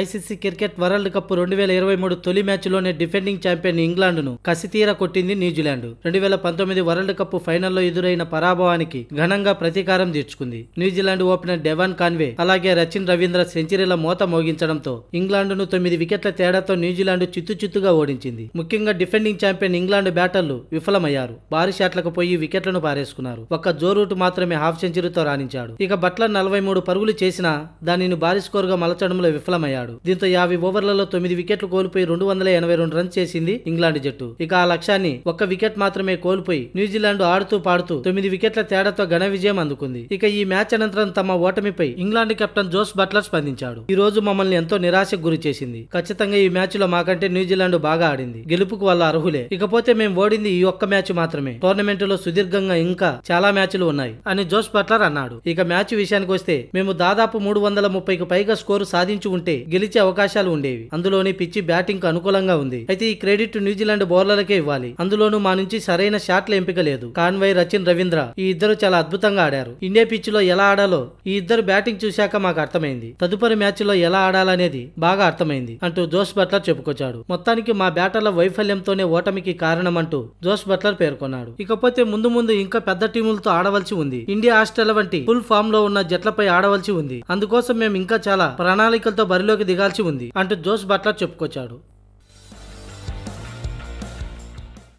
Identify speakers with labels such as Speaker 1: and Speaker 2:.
Speaker 1: ICC cricket world cup రెండు వేల ఇరవై మూడు తొలి మ్యాచ్లోనే డిఫెండింగ్ ఛాంపియన్ ఇంగ్లాండ్ను కసితీర కొట్టింది న్యూజిలాండ్ రెండు వేల పంతొమ్మిది వరల్డ్ కప్ ఫైనల్లో ఎదురైన పరాభవానికి ఘనంగా ప్రతీకారం తీర్చుకుంది న్యూజిలాండ్ ఓపెనర్ డెవాన్ కాన్వే అలాగే రచిన్ రవీంద్ర సెంచరీల మోత మోగించడంతో ఇంగ్లాండ్ను తొమ్మిది వికెట్ల తేడాతో న్యూజిలాండ్ చిత్తు చిత్తుగా ఓడించింది ముఖ్యంగా డిఫెండింగ్ ఛాంపియన్ ఇంగ్లాండ్ బ్యాటర్లు విఫలమయ్యారు భారీ షాట్లకు పోయి వికెట్లను పారేసుకున్నారు ఒక్క జోరూట్ మాత్రమే హాఫ్ సెంచరీతో రాణించాడు ఇక బట్లర్ నలభై మూడు పరుగులు చేసినా దానిని భారీ స్కోర్గా మలచడంలో విఫలమయ్యాడు చేశాడు దీంతో యాభై ఓవర్లలో తొమ్మిది వికెట్లు కోల్పోయి రెండు వందల ఎనభై రెండు రన్స్ చేసింది ఇంగ్లాండ్ జట్టు ఇక ఆ లక్ష్యాన్ని ఒక్క వికెట్ మాత్రమే కోల్పోయి న్యూజిలాండ్ ఆడుతూ పాడుతూ తొమ్మిది వికెట్ల తేడాతో ఘన విజయం అందుకుంది ఇక ఈ మ్యాచ్ అనంతరం తమ ఓటమిపై ఇంగ్లాండ్ కెప్టెన్ జోస్ బట్లర్ స్పందించాడు ఈ రోజు మమ్మల్ని ఎంతో నిరాశకు గురి చేసింది ఖచ్చితంగా ఈ మ్యాచ్ లో మాకంటే న్యూజిలాండ్ బాగా ఆడింది గెలుపుకు వల్ల అర్హులే ఇకపోతే మేము ఓడింది ఈ ఒక్క మ్యాచ్ మాత్రమే టోర్నమెంట్ లో సుదీర్ఘంగా ఇంకా చాలా మ్యాచ్లు ఉన్నాయి అని జోస్ బట్లర్ అన్నాడు ఇక మ్యాచ్ విషయానికి వస్తే మేము దాదాపు మూడు వందల ముప్పైకి పైగా స్కోరు సాధించి ఉంటే గెలిచే అవకాశాలు ఉండేవి అందులోని పిచ్చి బ్యాటింగ్ కు అనుకూలంగా ఉంది అయితే ఈ క్రెడిట్ న్యూజిలాండ్ బౌలర్లకే ఇవ్వాలి అందులోనూ మా నుంచి సరైన షాట్ల ఎంపిక లేదు కాన్వై రచిన్ రవీంద్ర ఈ ఇద్దరు చాలా అద్భుతంగా ఆడారు ఇండియా పిచ్ లో ఎలా ఆడాలో ఈ ఇద్దరు బ్యాటింగ్ చూశాక మాకు అర్థమైంది తదుపరి మ్యాచ్ లో ఎలా ఆడాలనేది బాగా అర్థమైంది అంటూ జోష్ బట్లర్ చెప్పుకొచ్చాడు మొత్తానికి మా బ్యాటర్ల వైఫల్యంతోనే ఓటమికి కారణమంటూ జోస్ బట్లర్ పేర్కొన్నాడు ఇకపోతే ముందు ముందు ఇంకా పెద్ద టీములతో ఆడవలసి ఉంది ఇండియా ఆస్ట్రేలియా వంటి ఫుల్ ఫామ్ లో ఉన్న జట్లపై ఆడవలసి ఉంది అందుకోసం మేము ఇంకా చాలా ప్రణాళికలతో బరిలో దిగాల్సి ఉంది అంటూ జోస్ బట్లర్ చెప్పుకొచ్చాడు